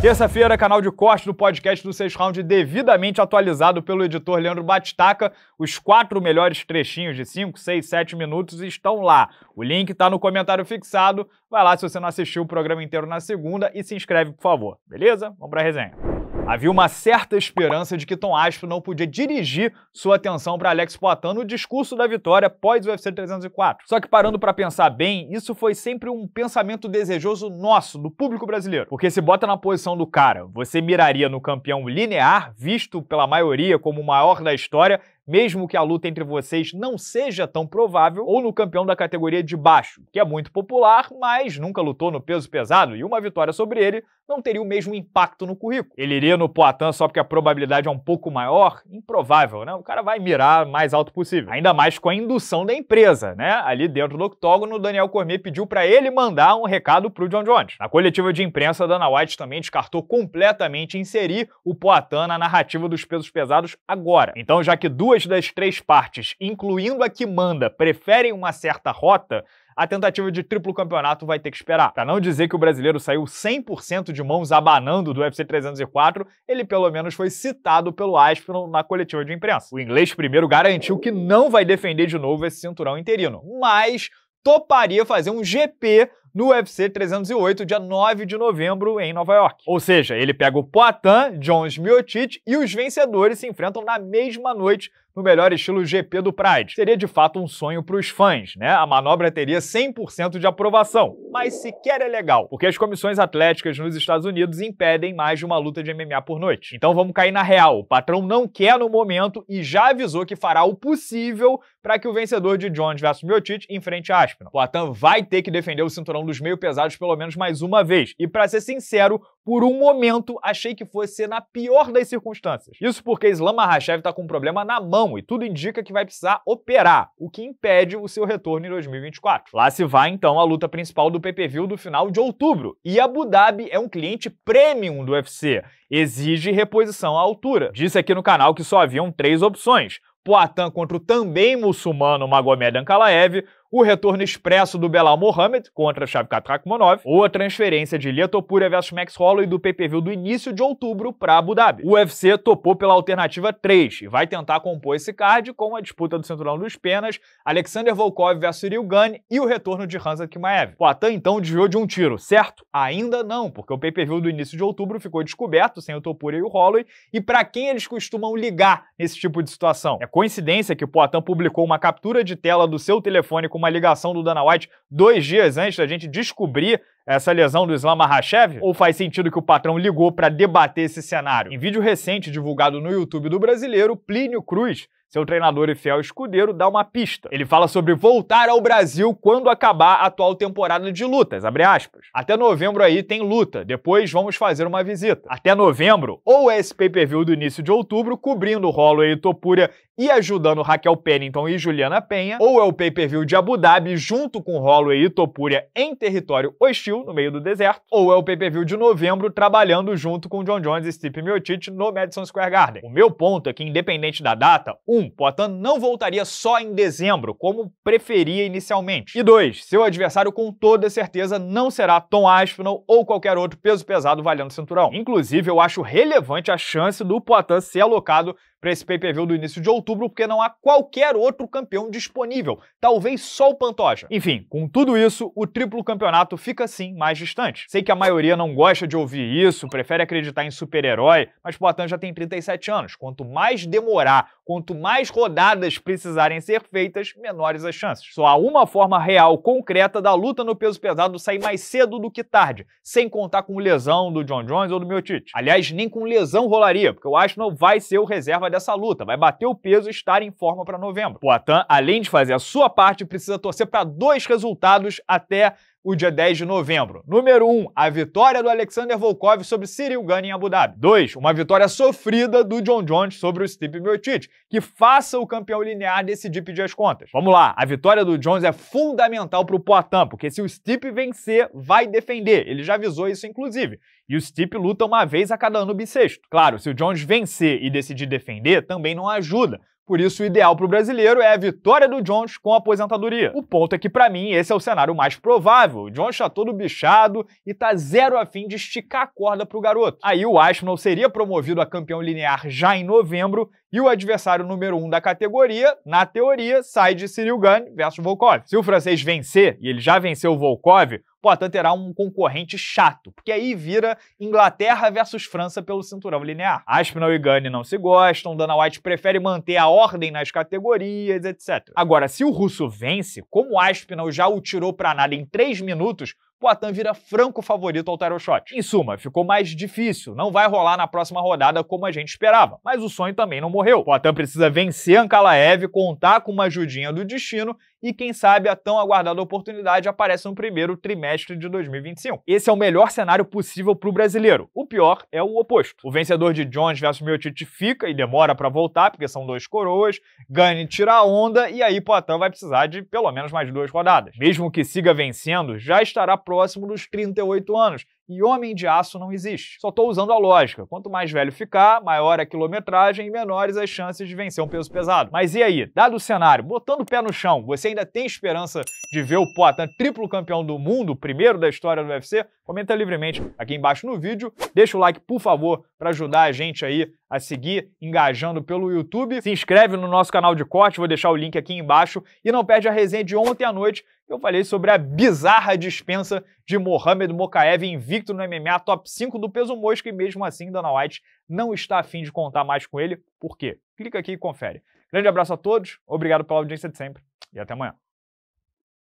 Terça-feira, canal de corte do podcast do seis Round, devidamente atualizado pelo editor Leandro Batistaca. Os quatro melhores trechinhos de 5, 6, 7 minutos estão lá. O link está no comentário fixado. Vai lá se você não assistiu o programa inteiro na segunda e se inscreve, por favor. Beleza? Vamos para a resenha. Havia uma certa esperança de que Tom Astro não podia dirigir sua atenção para Alex Poitin no discurso da vitória após o UFC 304. Só que parando para pensar bem, isso foi sempre um pensamento desejoso nosso, do público brasileiro. Porque se bota na posição do cara, você miraria no campeão linear, visto pela maioria como o maior da história, mesmo que a luta entre vocês não seja tão provável, ou no campeão da categoria de baixo, que é muito popular, mas nunca lutou no peso pesado, e uma vitória sobre ele não teria o mesmo impacto no currículo. Ele iria no Poitin só porque a probabilidade é um pouco maior? Improvável, né? O cara vai mirar mais alto possível. Ainda mais com a indução da empresa, né? Ali dentro do octógono, o Daniel Cormier pediu para ele mandar um recado pro John Jones. Na coletiva de imprensa, Dana White também descartou completamente inserir o Poitin na narrativa dos pesos pesados agora. Então, já que duas das três partes, incluindo a que manda, preferem uma certa rota, a tentativa de triplo campeonato vai ter que esperar. Para não dizer que o brasileiro saiu 100% de mãos abanando do UFC 304, ele pelo menos foi citado pelo Aspinall na coletiva de imprensa. O inglês primeiro garantiu que não vai defender de novo esse cinturão interino, mas toparia fazer um GP no UFC 308, dia 9 de novembro, em Nova York. Ou seja, ele pega o Poitin, Jones Miotic e os vencedores se enfrentam na mesma noite no melhor estilo GP do Pride. Seria de fato um sonho para os fãs, né? A manobra teria 100% de aprovação, mas sequer é legal, porque as comissões atléticas nos Estados Unidos impedem mais de uma luta de MMA por noite. Então vamos cair na real. O patrão não quer no momento e já avisou que fará o possível para que o vencedor de Jones vs Miotic enfrente Aspinall. Poitin vai ter que defender o cinturão dos Meio Pesados pelo menos mais uma vez. E para ser sincero, por um momento achei que fosse na pior das circunstâncias. Isso porque Islam Mahashev está com um problema na mão e tudo indica que vai precisar operar, o que impede o seu retorno em 2024. Lá se vai então a luta principal do PPV do final de outubro. E Abu Dhabi é um cliente premium do UFC, exige reposição à altura. Disse aqui no canal que só haviam três opções. Poatan contra o também muçulmano Magomed Ankalaev, o retorno expresso do Belal Mohamed contra Shavkat Rakhmonov ou a transferência de Lia Topuria vs Max Holloway do PPV do início de outubro para Abu Dhabi. O UFC topou pela alternativa 3 e vai tentar compor esse card com a disputa do cinturão dos penas, Alexander Volkov vs Ryu e o retorno de Hansa Kimaev. Poitin então desviou de um tiro, certo? Ainda não, porque o PPV do início de outubro ficou descoberto sem o Topuria e o Holloway e para quem eles costumam ligar nesse tipo de situação? É coincidência que o Poitin publicou uma captura de tela do seu telefone com uma ligação do Dana White dois dias antes da gente descobrir essa lesão do Islam Mahashev? Ou faz sentido que o patrão ligou para debater esse cenário? Em vídeo recente divulgado no YouTube do brasileiro, Plínio Cruz seu treinador e fiel escudeiro dá uma pista. Ele fala sobre voltar ao Brasil quando acabar a atual temporada de lutas, Até novembro aí tem luta, depois vamos fazer uma visita. Até novembro, ou é esse pay-per-view do início de outubro, cobrindo Holloway e Topúria e ajudando Raquel Pennington e Juliana Penha, ou é o pay-per-view de Abu Dhabi junto com Holloway e Topúria em território hostil, no meio do deserto, ou é o pay-per-view de novembro trabalhando junto com John Jones e Steve Miocic no Madison Square Garden. O meu ponto é que, independente da data, o 1. Poitin não voltaria só em dezembro, como preferia inicialmente. E 2. Seu adversário com toda certeza não será Tom Aspinall ou qualquer outro peso pesado valendo cinturão. Inclusive, eu acho relevante a chance do Poitin ser alocado para esse pay-per-view do início de outubro, porque não há qualquer outro campeão disponível, talvez só o Pantoja. Enfim, com tudo isso, o triplo campeonato fica sim mais distante. Sei que a maioria não gosta de ouvir isso, prefere acreditar em super-herói, mas Poitin já tem 37 anos. Quanto mais demorar, quanto mais rodadas precisarem ser feitas, menores as chances. Só há uma forma real, concreta, da luta no peso pesado sair mais cedo do que tarde, sem contar com lesão do John Jones ou do Miocic. Aliás, nem com lesão rolaria, porque o Arsenal vai ser o reserva dessa luta, vai bater o peso e estar em forma para novembro. Poitin, além de fazer a sua parte, precisa torcer para dois resultados até o dia 10 de novembro. Número 1, um, a vitória do Alexander Volkov sobre Cyril Gane em Abu Dhabi. 2, uma vitória sofrida do John Jones sobre o Stipe Miocic, que faça o campeão linear decidir pedir as contas. Vamos lá, a vitória do Jones é fundamental para o Poitin, porque se o Stipe vencer, vai defender. Ele já avisou isso, inclusive. E o Stipe luta uma vez a cada ano bissexto. Claro, se o Jones vencer e decidir defender, também não ajuda, por isso, o ideal para o brasileiro é a vitória do Jones com a aposentadoria. O ponto é que, para mim, esse é o cenário mais provável. O Jones está todo bichado e tá zero a fim de esticar a corda para o garoto. Aí o Arsenal seria promovido a campeão linear já em novembro e o adversário número um da categoria, na teoria, sai de Cyril Gunn versus Volkov. Se o francês vencer, e ele já venceu o Volkov, Portanto, terá um concorrente chato, porque aí vira Inglaterra versus França pelo cinturão linear. Aspinall e Gunny não se gostam, Dana White prefere manter a ordem nas categorias, etc. Agora, se o russo vence, como Aspinall já o tirou para nada em 3 minutos, Poitin vira franco favorito ao title shot. Em suma, ficou mais difícil, não vai rolar na próxima rodada como a gente esperava, mas o sonho também não morreu. Poitin precisa vencer Ankalaev, contar com uma ajudinha do destino e quem sabe a tão aguardada oportunidade aparece no primeiro trimestre de 2025. Esse é o melhor cenário possível para o brasileiro. O pior é o oposto. O vencedor de Jones vs Miotite fica e demora para voltar, porque são dois coroas, Gane tira a onda e aí Poitin vai precisar de pelo menos mais duas rodadas. Mesmo que siga vencendo, já estará próximo dos 38 anos. E homem de aço não existe. Só estou usando a lógica. Quanto mais velho ficar, maior a quilometragem e menores as chances de vencer um peso pesado. Mas e aí? Dado o cenário, botando o pé no chão, você ainda tem esperança de ver o Poitin triplo campeão do mundo, primeiro da história do UFC? Comenta livremente aqui embaixo no vídeo. Deixa o like, por favor, para ajudar a gente aí a seguir engajando pelo YouTube. Se inscreve no nosso canal de corte, vou deixar o link aqui embaixo. E não perde a resenha de ontem à noite, eu falei sobre a bizarra dispensa de Mohamed Mokaev invicto no MMA top 5 do peso mosca e mesmo assim Dana White não está afim de contar mais com ele. Por quê? Clica aqui e confere. Grande abraço a todos, obrigado pela audiência de sempre e até amanhã.